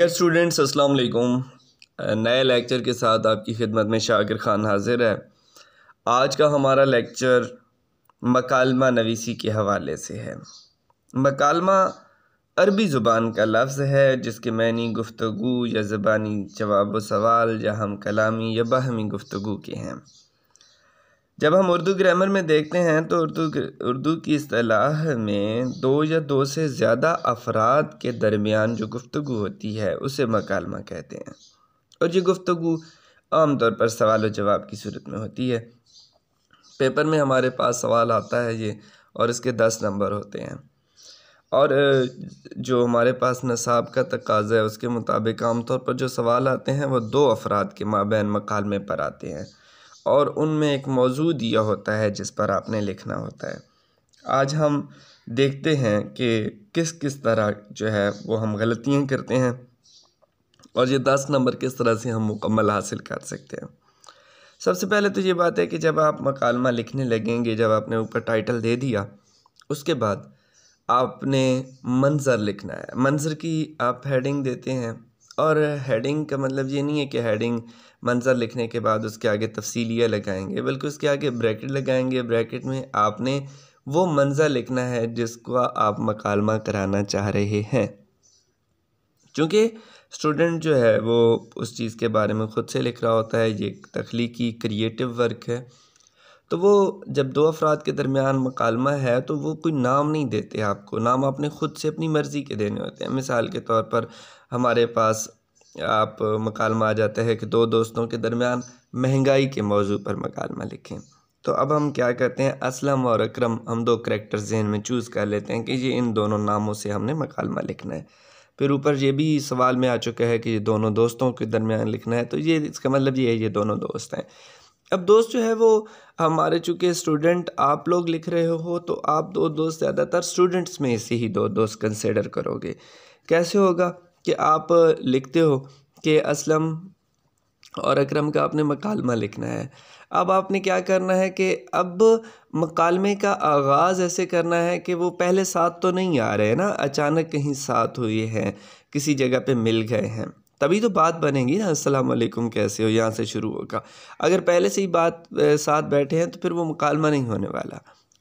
dear students अस्सलाम वालेकुम नए लेक्चर के साथ आपकी खिदमत में शाकिर ख़ान हाजिर है आज का हमारा लेक्चर मकालमा नवीसी के हवाले से है मकालमा अरबी ज़ुबान का लफ्ज़ है जिसके मैनी गुफ्तु या ज़बानी जवाब सवाल या हम कलामी या बाहमी गुफ्तु के हैं जब हम उर्दू ग्रामर में देखते हैं तो उर्दू उर्दू की असलाह में दो या दो से ज़्यादा अफराद के दरमियान जो गुफ्तु होती है उसे मकालमा कहते हैं और ये गुफ्तु आम तौर पर सवाल और जवाब की सूरत में होती है पेपर में हमारे पास सवाल आता है ये और इसके दस नंबर होते हैं और जो हमारे पास नसाब का तकाजा है उसके मुताबिक आमतौर पर जो सवाल आते हैं वो दो अफराद के माबे मकालमे पर आते हैं और उनमें एक मौजू दिया होता है जिस पर आपने लिखना होता है आज हम देखते हैं कि किस किस तरह जो है वो हम गलतियाँ करते हैं और ये दस नंबर किस तरह से हम मुकम्मल हासिल कर सकते हैं सबसे पहले तो ये बात है कि जब आप मकालमा लिखने लगेंगे जब आपने ऊपर टाइटल दे दिया उसके बाद आपने मंज़र लिखना है मंज़र की आप हेडिंग देते हैं और हेडिंग का मतलब ये नहीं है कि हेडिंग मंजर लिखने के बाद उसके आगे तफसीलियाँ लगाएंगे बल्कि उसके आगे ब्रैकेट लगाएंगे ब्रैकेट में आपने वो मंजर लिखना है जिसको आप मकालमा कराना चाह रहे हैं क्योंकि स्टूडेंट जो है वो उस चीज़ के बारे में ख़ुद से लिख रहा होता है ये तख्लीकी क्रिएटिव वर्क है तो वो जब दो अफराद के दरमियान मकालमा है तो वो कोई नाम नहीं देते आपको नाम आपने ख़ुद से अपनी मर्ज़ी के देने होते हैं मिसाल के तौर पर हमारे पास आप मकालमा आ जाता है कि दो दोस्तों के दरमियान महंगाई के मौजू पर मकालमा लिखें तो अब हम क्या करते हैं असलम और अक्रम हम दो करेक्टर जहन में चूज़ कर लेते हैं कि ये इन दोनों नामों से हमने मकालमा लिखना है फिर ऊपर ये भी सवाल में आ चुका है कि ये दोनों दोस्तों के दरमियान लिखना है तो ये इसका मतलब ये है ये दोनों दोस्त हैं अब दोस्त जो है वो हमारे चूँकि स्टूडेंट आप लोग लिख रहे हो तो आप दो दोस्त ज़्यादातर स्टूडेंट्स में से ही दो दोस्त कंसिडर करोगे कैसे होगा कि आप लिखते हो कि असलम और अक्रम का आपने मकालमा लिखना है अब आपने क्या करना है कि अब मकालमे का आगाज़ ऐसे करना है कि वो पहले साथ तो नहीं आ रहे ना अचानक कहीं साथ हुए हैं किसी जगह पे मिल गए हैं तभी तो बात बनेगी ना अस्सलाम वालेकुम कैसे हो यहाँ से शुरू होगा अगर पहले से ही बात साथ बैठे हैं तो फिर वो मुकालमा नहीं होने वाला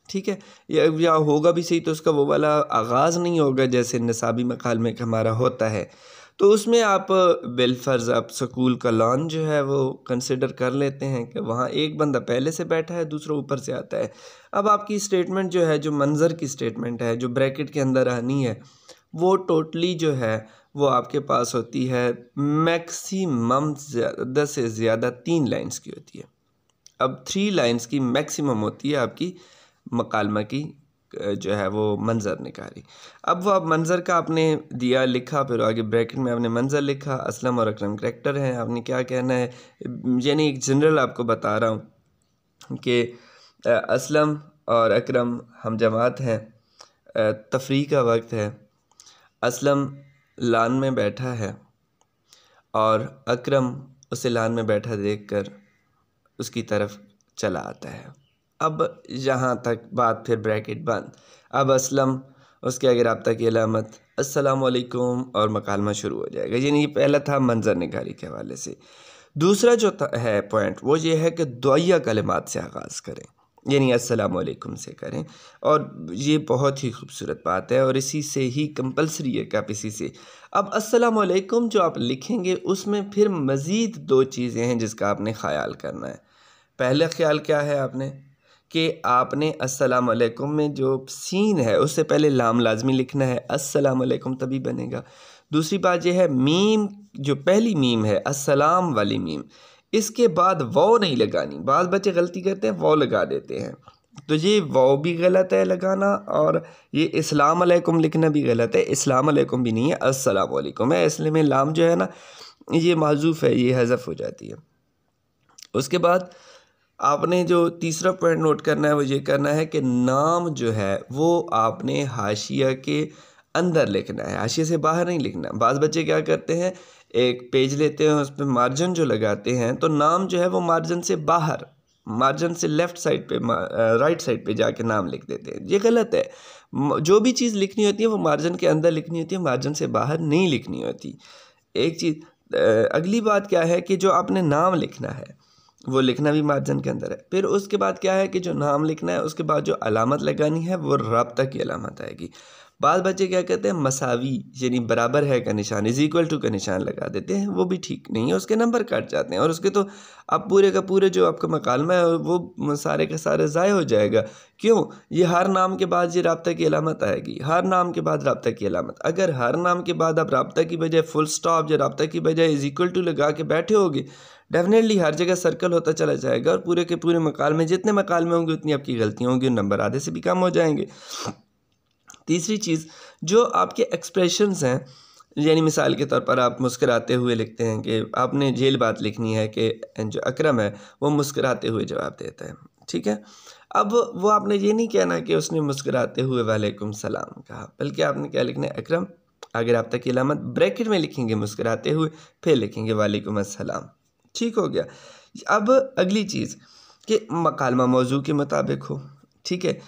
ठीक है या, या होगा भी सही तो उसका वो वाला आगाज़ नहीं होगा जैसे नसाबी मकालमे का हमारा होता है तो उसमें आप बेलफर्ज आप स्कूल का लॉन जो है वो कंसिडर कर लेते हैं कि वहाँ एक बंदा पहले से बैठा है दूसरा ऊपर से आता है अब आपकी स्टेटमेंट जो है जो मंज़र की स्टेटमेंट है जो ब्रैकेट के अंदर आनी है वो टोटली जो है वो आपके पास होती है मैक्सिमम ज़्यादा से ज़्यादा तीन लाइंस की होती है अब थ्री लाइंस की मैक्सिमम होती है आपकी मकालमा की जो है वो मंज़र निकाली अब वो आप मंज़र का आपने दिया लिखा फिर आगे ब्रैकेट में आपने मंज़र लिखा असलम और अकरम करेक्टर हैं आपने क्या कहना है यानी एक जनरल आपको बता रहा हूँ कि असलम और अकरम हम जमात हैं तफरी का वक्त है असलम लान में बैठा है और अकरम उसे लान में बैठा देखकर उसकी तरफ चला आता है अब यहाँ तक बात फिर ब्रैकेट बंद अब असलम उसके आगे आप की अलामत असलकुम और मकालमा शुरू हो जाएगा यानी ये पहला था मंजर निगारी के हवाले से दूसरा जो है पॉइंट वो ये है कि दुआ कलमात से आगाज़ करें यानी अस्सलाम वालेकुम से करें और ये बहुत ही खूबसूरत बात है और इसी से ही कंपलसरी है आप इसी से अब अस्सलाम वालेकुम जो आप लिखेंगे उसमें फिर मज़ीद दो चीज़ें हैं जिसका आपने ख्याल करना है पहला ख्याल क्या है आपने कि आपने अस्सलाम वालेकुम में जो सीन है उससे पहले लाम लाजमी लिखना है अस्सलाम वालेकुम तभी बनेगा दूसरी बात यह है मीम जो पहली मीम है अस्सलाम वाली मीम इसके बाद वो नहीं लगानी बाद बच्चे गलती करते हैं वो लगा देते हैं तो ये वो भी गलत है लगाना और ये इस्लाम अलैकुम लिखना भी गलत है इस्लाम अलैकुम भी नहीं है अस्सलाम वालेकुम है इसलिए में लाम जो है ना ये महजूफ है ये हज़फ हो जाती है उसके बाद आपने जो तीसरा पॉइंट नोट करना है वो ये करना है कि नाम जो है वो आपने हाशिया के अंदर लिखना है हाशिया से बाहर नहीं लिखना बाज़ बच्चे क्या करते हैं एक पेज लेते हैं उस पर मार्जिन जो लगाते हैं तो नाम जो है वो मार्जिन से बाहर मार्जिन से लेफ़्ट साइड पे राइट साइड पे जाके नाम लिख देते हैं ये गलत है जो भी चीज़ लिखनी होती है वो मार्जिन के अंदर लिखनी होती है मार्जिन से बाहर नहीं लिखनी होती एक चीज़ अगली बात क्या है कि जो आपने नाम लिखना है वो लिखना भी मार्जिन के अंदर है फिर उसके बाद क्या है कि जो नाम लिखना है उसके बाद जो अलामत लगानी है वो रबता की अलामत आएगी बाद बच्चे क्या कहते हैं मसावी यानी बराबर है का निशान इज़ इक्वल टू का निशान लगा देते हैं वो भी ठीक नहीं है उसके नंबर काट जाते हैं और उसके तो अब पूरे का पूरे जो आपका मकालमा है वो सारे का सारे ज़ाय हो जाएगा क्यों ये हर नाम के बाद ये रबता की अलामत आएगी हर नाम के बाद रबता की अलामत अगर हर नाम के बाद आप रबता की बजाय फुल स्टॉप या रबता की बजाय इज़ इक्वल टू लगा के बैठे होगे डेफिनेटली हर जगह सर्कल होता चला जाएगा और पूरे के पूरे मकाल में जितने मकाल में होंगे उतनी आपकी गलतियाँ होंगी नंबर आधे से भी कम हो जाएंगे तीसरी चीज़ जो आपके एक्सप्रेशंस हैं यानी मिसाल के तौर पर आप मुस्कराते हुए लिखते हैं कि आपने जेल बात लिखनी है कि जो अकरम है वो मुस्कराते हुए जवाब देता है ठीक है अब वो आपने ये नहीं कहना कि उसने मुस्कराते हुए वालेकुम सलाम कहा बल्कि आपने क्या लिखना है अक्रम अगर आप तक इलामत ब्रैकेट में लिखेंगे मुस्कराते हुए फिर लिखेंगे वालेकुम असलम ठीक हो गया अब अगली चीज़ कि मकालमा मौजू के मुताबिक हो ठीक है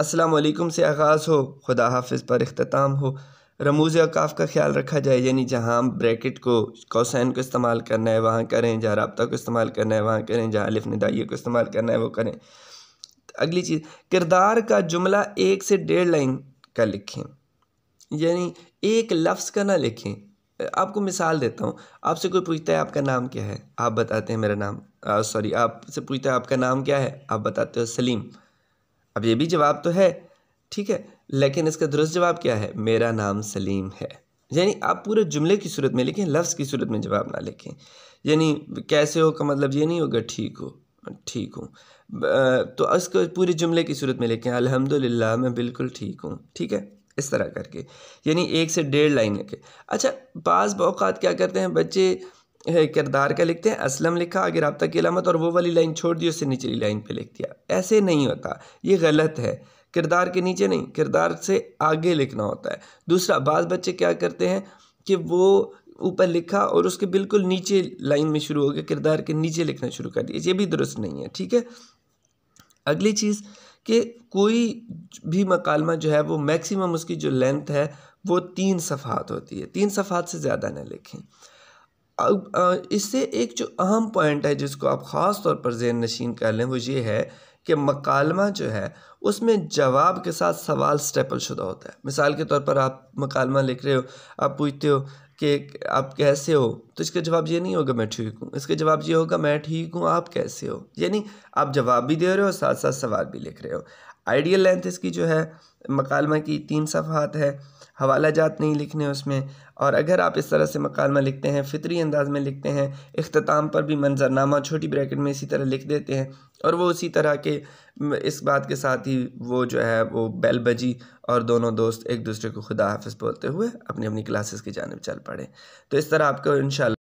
असलकुम से आगाज़ हो खुदा हाफिज़ पर अख्ताम हो रमूज़ अकाफ़ का ख्याल रखा जाए यानी जहाँ ब्रैकेट को कौसैन को इस्तेमाल करना है वहाँ करें जहाँ रबता को इस्तेमाल करना है वहाँ करें जहाँ अलिफ नदाइये को इस्तेमाल करना है वो करें अगली चीज़ किरदार का जुमला एक से डेढ़ लाइन का लिखें यानी एक लफ्ज़ का ना लिखें आपको मिसाल देता हूँ आपसे कोई पूछता है आपका नाम क्या है आप बताते हैं मेरा नाम सॉरी आपसे पूछता है आपका नाम क्या है आप बताते हो सलीम अब ये भी जवाब तो है ठीक है लेकिन इसका दुरुस्त जवाब क्या है मेरा नाम सलीम है यानी आप पूरे जुमले की सूरत में लिखें लफ्ज़ की सूरत में जवाब ना लिखें यानी कैसे हो का मतलब ये नहीं होगा ठीक हो ठीक हूँ तो इसको पूरे जुमले की सूरत में लिखें अल्हम्दुलिल्लाह मैं बिल्कुल ठीक हूँ ठीक है इस तरह करके यानी एक से डेढ़ लाइन लिखें अच्छा बाज़ अवकात क्या करते हैं बच्चे किरदार का लिखते हैं असलम लिखा अगर आप की अलामत और वो वाली लाइन छोड़ दी उससे निचली लाइन पे लिख दिया ऐसे नहीं होता ये गलत है किरदार के नीचे नहीं किरदार से आगे लिखना होता है दूसरा बाज़ बच्चे क्या करते हैं कि वो ऊपर लिखा और उसके बिल्कुल नीचे लाइन में शुरू हो गया किरदार के नीचे लिखना शुरू कर दिया ये भी दुरुस्त नहीं है ठीक है अगली चीज़ कि कोई भी मकालमा जो है वो मैक्सिमम उसकी जो लेंथ है वो तीन सफ़ात होती है तीन सफ़ात से ज़्यादा ना लिखें इससे एक जो अहम पॉइंट है जिसको आप ख़ास तौर पर जेर नशीन कर लें वो ये है कि मकालमा जो है उसमें जवाब के साथ सवाल स्टेपल शुदा होता है मिसाल के तौर पर आप मकालमा लिख रहे हो आप पूछते हो कि आप कैसे हो तो इसका जवाब ये नहीं होगा मैं ठीक हूँ इसका जवाब ये होगा मैं ठीक हूँ आप कैसे हो यानी आप जवाब भी दे रहे हो साथ साथ सवाल भी लिख रहे हो आइडियल लेंथ इसकी जो है मकालमा की तीन सफ़ात है हवाला जात नहीं लिखने उसमें और अगर आप इस तरह से मकालमा लिखते हैं फितरी अंदाज में लिखते हैं अख्ताम पर भी मंजरनामा छोटी ब्रैकेट में इसी तरह लिख देते हैं और वो उसी तरह के इस बात के साथ ही वो जो है वो बैल बजी और दोनों दोस्त एक दूसरे को खुदा हाफ बोलते हुए अपनी अपनी क्लासेस की जानब चल पड़े तो इस तरह आपको इन